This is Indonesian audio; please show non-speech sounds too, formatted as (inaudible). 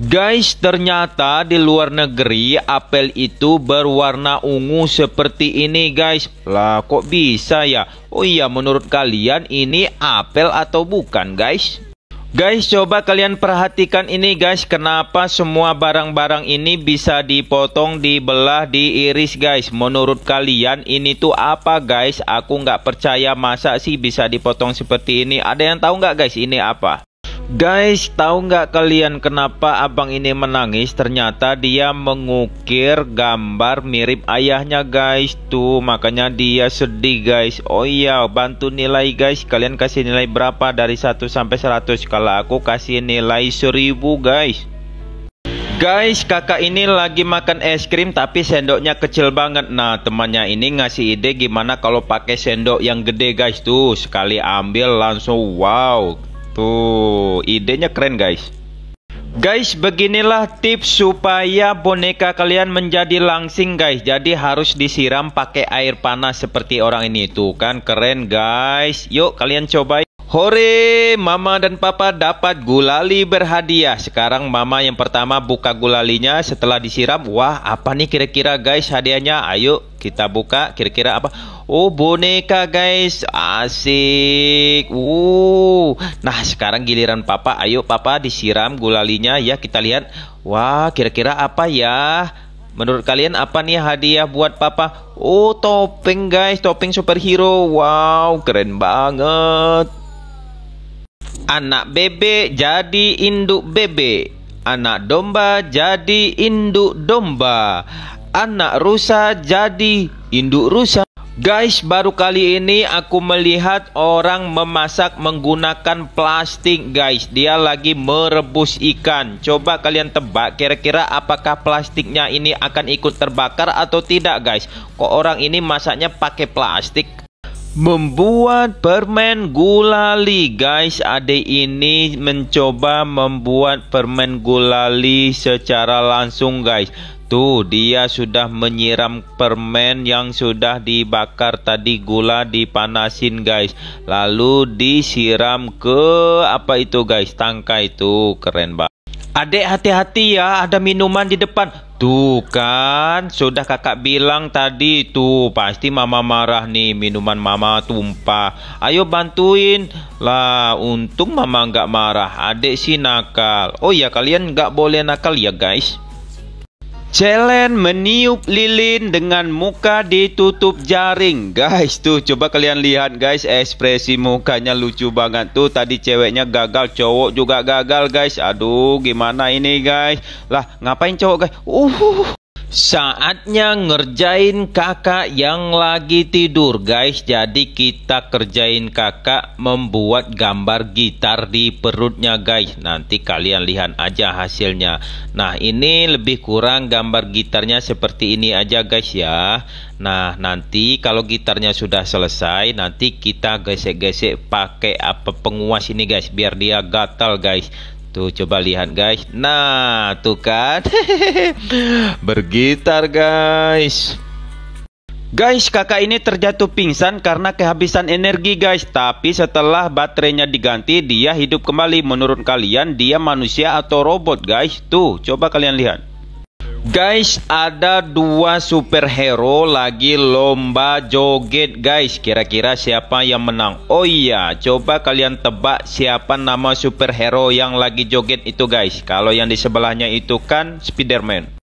Guys, ternyata di luar negeri apel itu berwarna ungu seperti ini, guys. Lah, kok bisa ya? Oh iya, menurut kalian ini apel atau bukan, guys? Guys, coba kalian perhatikan ini, guys. Kenapa semua barang-barang ini bisa dipotong, dibelah, diiris, guys? Menurut kalian ini tuh apa, guys? Aku nggak percaya masa sih bisa dipotong seperti ini. Ada yang tahu nggak, guys? Ini apa? Guys, tahu nggak kalian kenapa abang ini menangis? Ternyata dia mengukir gambar mirip ayahnya, guys. Tuh, makanya dia sedih, guys. Oh iya, bantu nilai, guys. Kalian kasih nilai berapa dari 1 sampai 100? Kalau aku kasih nilai 1000, guys. Guys, kakak ini lagi makan es krim tapi sendoknya kecil banget. Nah, temannya ini ngasih ide gimana kalau pakai sendok yang gede, guys. Tuh, sekali ambil langsung wow. Tuh, idenya keren guys. Guys, beginilah tips supaya boneka kalian menjadi langsing guys. Jadi harus disiram pakai air panas seperti orang ini. Tuh kan keren guys. Yuk kalian cobain. Hore, mama dan papa dapat gulali berhadiah. Sekarang mama yang pertama buka gulalinya setelah disiram. Wah, apa nih kira-kira guys hadiahnya? Ayo kita buka kira-kira apa? Oh, boneka guys. Asik. Uh, Nah, sekarang giliran Papa. Ayo Papa disiram gulalinya ya. Kita lihat. Wah, kira-kira apa ya? Menurut kalian apa nih hadiah buat Papa? Oh, topeng guys, topeng superhero. Wow, keren banget. Anak bebek jadi induk bebek anak domba jadi induk domba anak rusa jadi induk rusa. Guys, baru kali ini aku melihat orang memasak menggunakan plastik, guys. Dia lagi merebus ikan. Coba kalian tebak kira-kira apakah plastiknya ini akan ikut terbakar atau tidak, guys. Kok orang ini masaknya pakai plastik? Membuat permen gulali guys Adik ini mencoba membuat permen gulali secara langsung guys Tuh dia sudah menyiram permen yang sudah dibakar tadi gula dipanasin guys Lalu disiram ke apa itu guys Tangka itu keren banget Adik hati-hati ya, ada minuman di depan. Tuh kan, sudah kakak bilang tadi tuh, pasti mama marah nih, minuman mama tumpah. Ayo bantuin. Lah, untung mama nggak marah, adik sih nakal. Oh ya, kalian nggak boleh nakal ya guys. Celen meniup lilin dengan muka ditutup jaring Guys tuh coba kalian lihat guys ekspresi mukanya lucu banget tuh Tadi ceweknya gagal cowok juga gagal guys Aduh gimana ini guys Lah ngapain cowok guys uh. Saatnya ngerjain kakak yang lagi tidur guys Jadi kita kerjain kakak membuat gambar gitar di perutnya guys Nanti kalian lihat aja hasilnya Nah ini lebih kurang gambar gitarnya seperti ini aja guys ya Nah nanti kalau gitarnya sudah selesai Nanti kita gesek-gesek pakai apa penguas ini guys Biar dia gatal guys Tuh coba lihat guys. Nah, tuh kan. (laughs) Bergitar guys. Guys, kakak ini terjatuh pingsan karena kehabisan energi guys. Tapi setelah baterainya diganti, dia hidup kembali. Menurut kalian, dia manusia atau robot guys? Tuh, coba kalian lihat. Guys, ada dua superhero lagi lomba joget, guys. Kira-kira siapa yang menang? Oh iya, coba kalian tebak siapa nama superhero yang lagi joget itu, guys. Kalau yang di sebelahnya itu kan Spiderman.